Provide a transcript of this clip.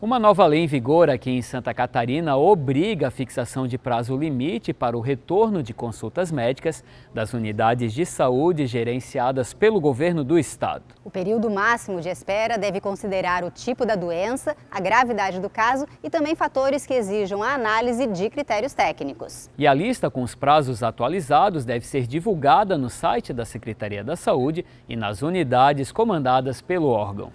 Uma nova lei em vigor aqui em Santa Catarina obriga a fixação de prazo limite para o retorno de consultas médicas das unidades de saúde gerenciadas pelo governo do estado. O período máximo de espera deve considerar o tipo da doença, a gravidade do caso e também fatores que exijam a análise de critérios técnicos. E a lista com os prazos atualizados deve ser divulgada no site da Secretaria da Saúde e nas unidades comandadas pelo órgão.